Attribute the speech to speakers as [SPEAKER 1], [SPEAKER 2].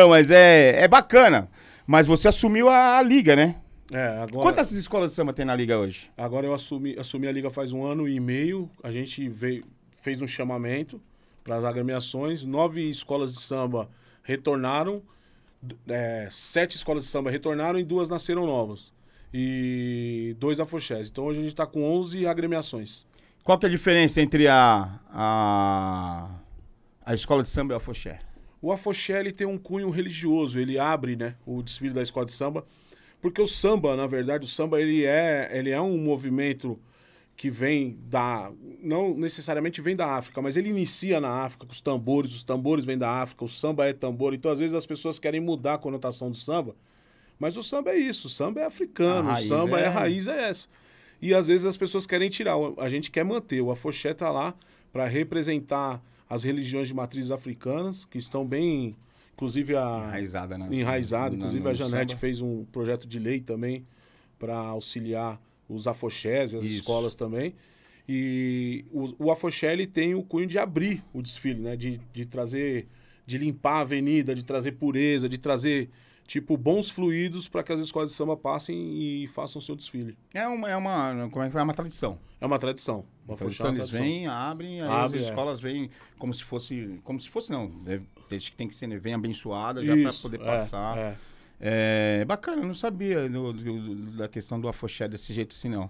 [SPEAKER 1] Não, mas é, é bacana. Mas você assumiu a, a liga, né? É, agora, Quantas escolas de samba tem na liga hoje? Agora eu assumi, assumi a liga faz um ano e meio. A gente veio, fez um chamamento para as agremiações. Nove escolas de samba retornaram. É, sete escolas de samba retornaram e duas nasceram novas. E dois afoxés. Então hoje a gente está com onze agremiações. Qual que é a diferença entre a, a, a escola de samba e a afoxé? O afoxé ele tem um cunho religioso, ele abre né, o desfile da escola de samba, porque o samba, na verdade, o samba ele é, ele é um movimento que vem da. Não necessariamente vem da África, mas ele inicia na África, com os tambores, os tambores vêm da África, o samba é tambor. Então, às vezes, as pessoas querem mudar a conotação do samba. Mas o samba é isso, o samba é africano, o samba é... é... a raiz é essa. E às vezes as pessoas querem tirar, a gente quer manter, o afoxé tá lá para representar as religiões de matrizes africanas, que estão bem. Inclusive a. Enraizada, né? Enraizada. Inclusive a Janete samba. fez um projeto de lei também para auxiliar os afoxés e as Isso. escolas também. E o, o afoxé ele tem o cunho de abrir o desfile, né? De, de trazer, de limpar a avenida, de trazer pureza, de trazer tipo, bons fluidos para que as escolas de samba passem e façam seu desfile. É uma, é uma como é que é, é uma tradição. É uma tradição. Uma tradição, é eles vêm, abrem, Abre, as é. escolas é. vêm como se fosse, como se fosse não, né, desde que tem que ser, né, vem abençoada já para poder é, passar. É. É bacana, eu não sabia do, do, da questão do afoxé desse jeito assim, não.